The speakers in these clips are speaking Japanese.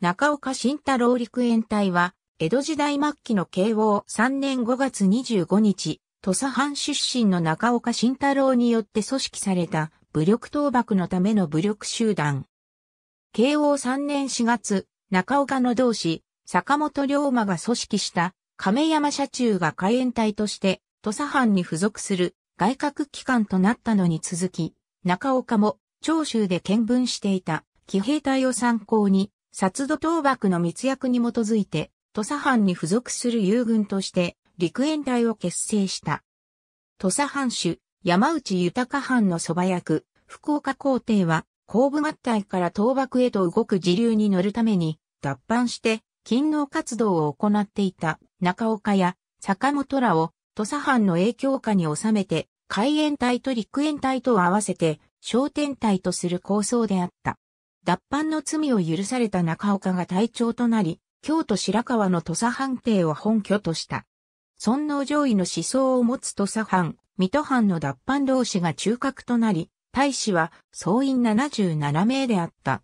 中岡慎太郎陸援隊は、江戸時代末期の慶応3年5月25日、土佐藩出身の中岡慎太郎によって組織された武力倒幕のための武力集団。慶応3年4月、中岡の同志、坂本龍馬が組織した亀山社中が海援隊として土佐藩に付属する外郭機関となったのに続き、中岡も長州で見聞していた騎兵隊を参考に薩土倒幕の密約に基づいて、土佐藩に付属する友軍として、陸援隊を結成した。土佐藩主、山内豊藩の蕎麦役、福岡皇帝は、後部末隊から倒幕へと動く時流に乗るために、脱藩して、勤労活動を行っていた中岡や坂本らを土佐藩の影響下に収めて、海援隊と陸援隊と合わせて、商店隊とする構想であった。脱藩の罪を許された中岡が隊長となり、京都白川の土佐藩邸を本拠とした。尊皇上位の思想を持つ土佐藩、水戸藩の脱藩同士が中核となり、大使は総員77名であった。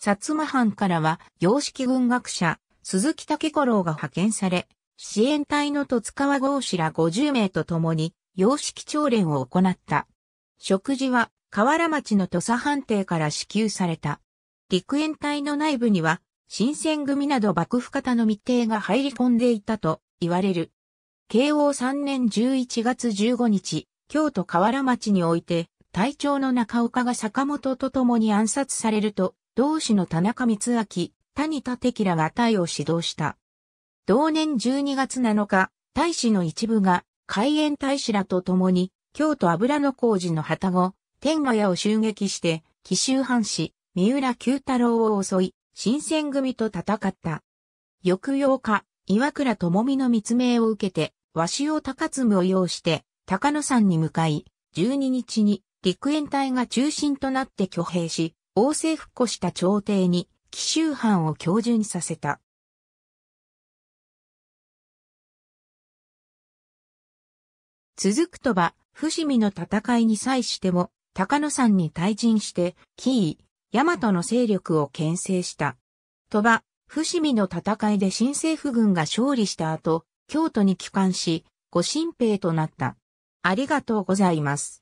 薩摩藩からは洋式軍学者、鈴木武五郎が派遣され、支援隊の戸塚和合士ら50名と共に、洋式朝練を行った。食事は河原町の土佐判定から支給された。陸援隊の内部には、新選組など幕府方の密定が入り込んでいたと言われる。慶応3年11月15日、京都河原町において、隊長の中岡が坂本と共に暗殺されると、同志の田中光明、谷田敵らが隊を指導した。同年12月7日、大使の一部が、海援大使らと共に、京都油の工事の旗後、天の屋を襲撃して、奇襲藩士、三浦九太郎を襲い、新選組と戦った。翌8日、岩倉智美の密命を受けて、和尾高次を要して、高野山に向かい、12日に陸援隊が中心となって挙兵し、王政復古した朝廷に奇襲藩を教授にさせた。続くとば、伏見の戦いに際しても、高野山に退陣して、紀伊、大和の勢力を牽制した。鳥羽、伏見の戦いで新政府軍が勝利した後、京都に帰還し、ご神兵となった。ありがとうございます。